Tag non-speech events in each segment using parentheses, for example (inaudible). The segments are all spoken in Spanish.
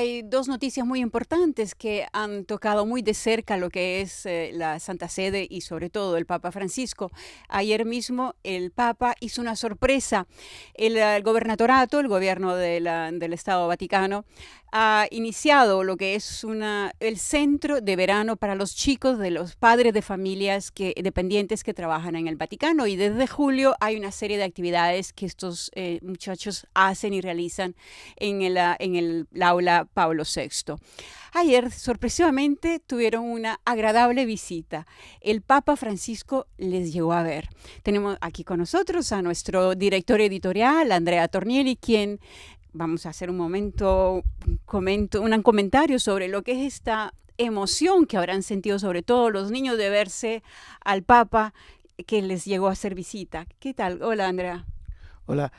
hay dos noticias muy importantes que han tocado muy de cerca lo que es eh, la Santa Sede y sobre todo el Papa Francisco. Ayer mismo el Papa hizo una sorpresa. El, el eh, gobernadorato, el gobierno del Estado Vaticano, ha iniciado lo que es una, el centro de verano para los chicos de los padres de familias que, dependientes que trabajan en el Vaticano. Y desde julio hay una serie de actividades que estos eh, muchachos hacen y realizan en el, ah, en el, aula Pablo VI. Ayer, sorpresivamente, tuvieron una agradable visita. El Papa Francisco les llegó a ver. Tenemos aquí con nosotros a nuestro director editorial, Andrea Tornieli, quien vamos a hacer un momento, un, comentario sobre lo que es esta emoción que habrán sentido sobre todo los niños de verse al Papa que les llegó a hacer visita. ¿Qué tal? Hola, Andrea. Hola.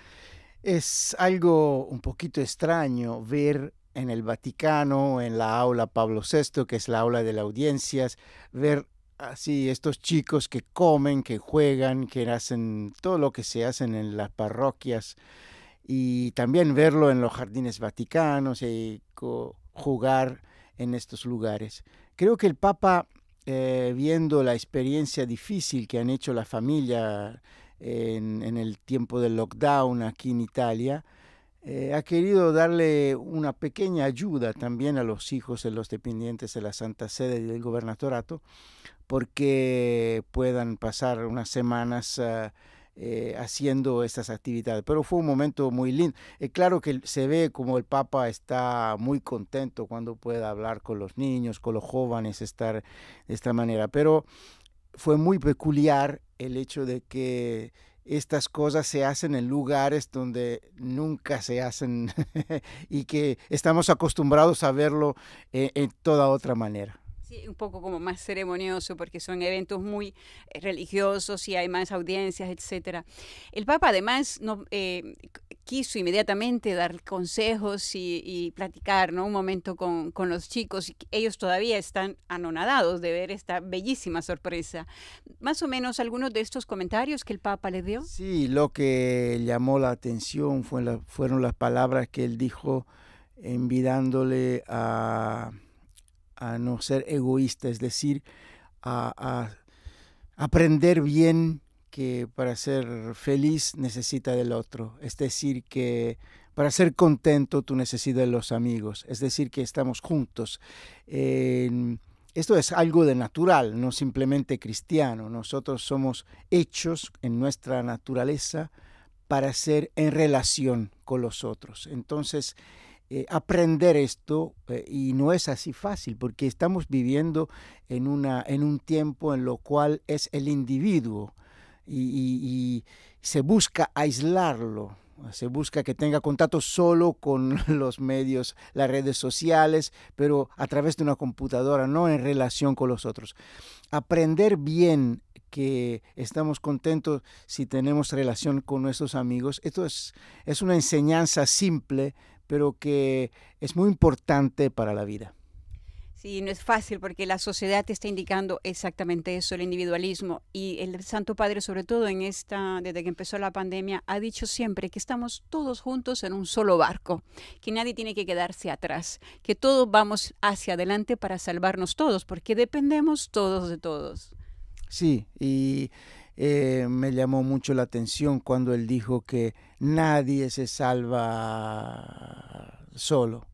Es algo un poquito extraño ver en el Vaticano, en la aula Pablo VI, que es la aula de las audiencias, ver así estos chicos que comen, que juegan, que hacen todo lo que se hacen en las parroquias y también verlo en los jardines vaticanos y eh, jugar en estos lugares. Creo que el Papa, eh, viendo la experiencia difícil que han hecho la familia en, el tiempo del lockdown aquí en Italia, eh, ha querido darle una pequeña ayuda también a los hijos de los dependientes de la Santa Sede y del Gobernatorato, porque puedan pasar unas semanas ah, eh, haciendo estas actividades. Pero fue un momento muy lindo. Eh, claro que se ve como el Papa está muy contento cuando pueda hablar con los niños, con los jóvenes, estar de esta manera. Pero fue muy peculiar el hecho de que estas cosas se hacen en lugares donde nunca se hacen (laughs) y que estamos acostumbrados a verlo eh, en toda otra manera un poco como más ceremonioso porque son eventos muy eh, religiosos y hay más audiencias, etcétera. El Papa además no, eh, quiso inmediatamente dar consejos y, platicar ¿no? un momento con, con, los chicos. Ellos todavía están anonadados de ver esta bellísima sorpresa. Más o menos algunos de estos comentarios que el Papa les dio. Sí, lo que llamó la atención fue fueron las palabras que él dijo envidándole a a no ser egoísta, es decir, a, aprender bien que para ser feliz necesita del otro, es decir, que para ser contento tú necesitas de los amigos, es decir, que estamos juntos. esto es algo de natural, no simplemente cristiano. Nosotros somos hechos en nuestra naturaleza para ser en relación con los otros. Entonces, eh, aprender esto eh, y no es así fácil porque estamos viviendo en, una, en un tiempo en lo cual es el individuo y, se busca aislarlo. Se busca que tenga contacto solo con (laughs) los medios, las redes sociales, pero a través de una computadora, no en relación con los otros. Aprender bien que estamos contentos si tenemos relación con nuestros amigos. Esto es, es una enseñanza simple, pero que es muy importante para la vida. Sí, no es fácil porque la sociedad te está indicando exactamente eso, el individualismo. Y el Santo Padre, sobre todo en esta, desde que empezó la pandemia, ha dicho siempre que estamos todos juntos en un solo barco, que nadie tiene que quedarse atrás, que todos vamos hacia adelante para salvarnos todos, porque dependemos todos de todos. Sí, y eh, me llamó mucho la atención cuando él dijo que nadie se salva solo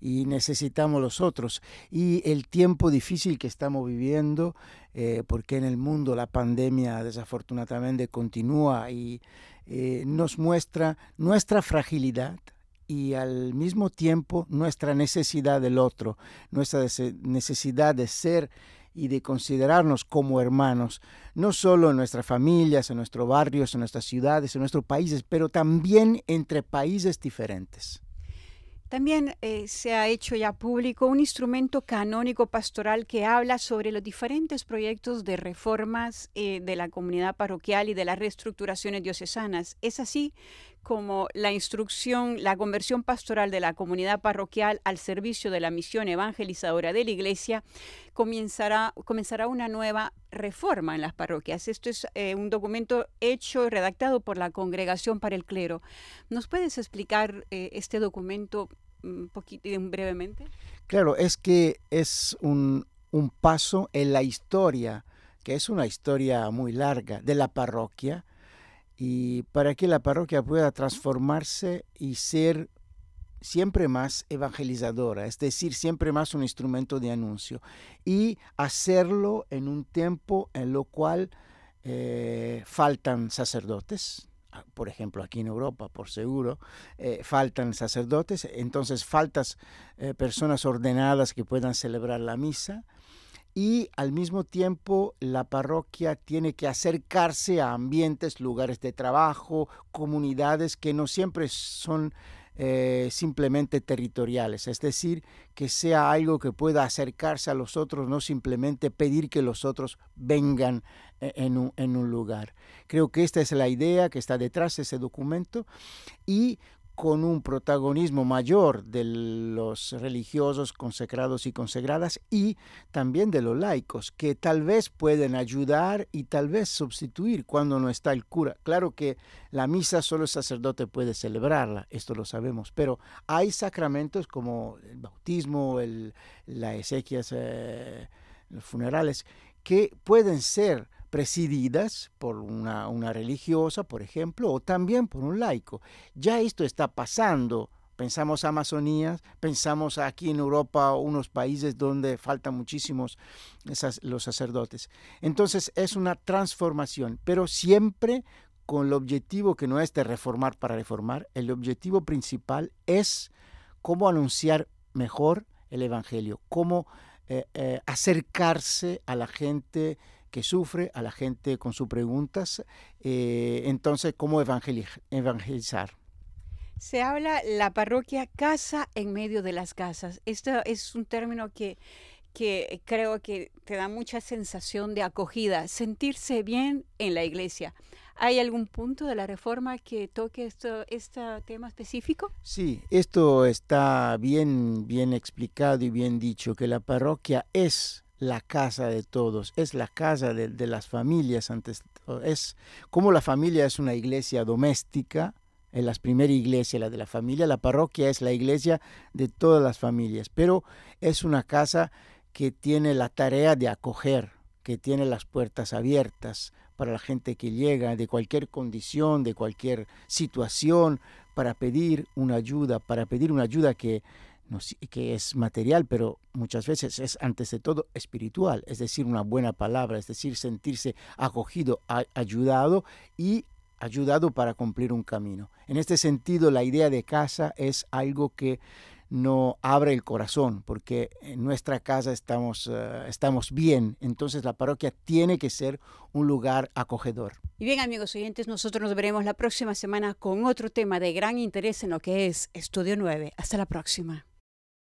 y necesitamos los otros. Y el tiempo difícil que estamos viviendo, eh, porque en el mundo la pandemia desafortunadamente continúa y eh, nos muestra nuestra fragilidad y al mismo tiempo nuestra necesidad del otro, nuestra necesidad de ser y de considerarnos como hermanos, no solo en nuestras familias, en nuestros barrios, en nuestras ciudades, en nuestros países, pero también entre países diferentes. También eh, se ha hecho ya público un instrumento canónico pastoral que habla sobre los diferentes proyectos de reformas eh, de la comunidad parroquial y de las reestructuraciones diocesanas. ¿Es así, como la instrucción, la conversión pastoral de la comunidad parroquial al servicio de la misión evangelizadora de la iglesia, comenzará, comenzará una nueva reforma en las parroquias. Esto es eh, un documento hecho y redactado por la Congregación para el Clero. ¿Nos puedes explicar eh, este documento un mm, poquito, eh, brevemente? Claro, es que es un paso en la historia, que es una historia muy larga, de la parroquia y para que la parroquia pueda transformarse y ser siempre más evangelizadora, es decir, siempre más un instrumento de anuncio, y hacerlo en un tiempo en lo cual eh, faltan sacerdotes, ah, por ejemplo, aquí en Europa, por seguro, eh, faltan sacerdotes, entonces faltas eh, personas ordenadas que puedan celebrar la misa, y al mismo tiempo la parroquia tiene que acercarse a ambientes, lugares de trabajo, comunidades que no siempre son eh, simplemente territoriales, es decir, que sea algo que pueda acercarse a los otros, no simplemente pedir que los otros vengan eh, en un, en un lugar. Creo que esta es la idea que está detrás de ese documento y con un protagonismo mayor de los religiosos consagrados y consagradas y también de los laicos, que tal vez pueden ayudar y tal vez sustituir cuando no está el cura. Claro que la misa solo el sacerdote puede celebrarla, esto lo sabemos, pero hay sacramentos como el bautismo, el, las esequias eh, los funerales, que pueden ser presididas por una, religiosa, por ejemplo, o también por un laico. Ya esto está pasando pensamos Amazonías, pensamos aquí en Europa, unos países donde faltan muchísimos los sacerdotes. Entonces es una transformación, pero siempre con el objetivo que no es de reformar para reformar, el objetivo principal es cómo anunciar mejor el Evangelio, cómo eh, eh, acercarse a la gente que sufre, a la gente con sus preguntas. Eh, entonces, ¿cómo evangelizar? Se habla la parroquia casa en medio de las casas. Esto es un término que, que creo que te da mucha sensación de acogida, sentirse bien en la iglesia. ¿Hay algún punto de la reforma que toque esto, este tema específico? Sí, esto está bien, bien explicado y bien dicho, que la parroquia es la casa de todos, es la casa de, las familias. Antes, es como la familia es una iglesia doméstica, en las primeras iglesias la de la familia, la parroquia es la iglesia de todas las familias, pero es una casa que tiene la tarea de acoger, que tiene las puertas abiertas para la gente que llega de cualquier condición, de cualquier situación, para pedir una ayuda, para pedir una ayuda que que es material, pero muchas veces es antes de todo espiritual, es decir, una buena palabra, es decir, sentirse acogido, ayudado y ayudado para cumplir un camino. En este sentido, la idea de casa es algo que no abre el corazón, porque en nuestra casa estamos, eh, estamos bien, entonces la parroquia tiene que ser un lugar acogedor. Y bien amigos oyentes, nosotros nos veremos la próxima semana con otro tema de gran interés en lo que es Estudio 9. Hasta la próxima.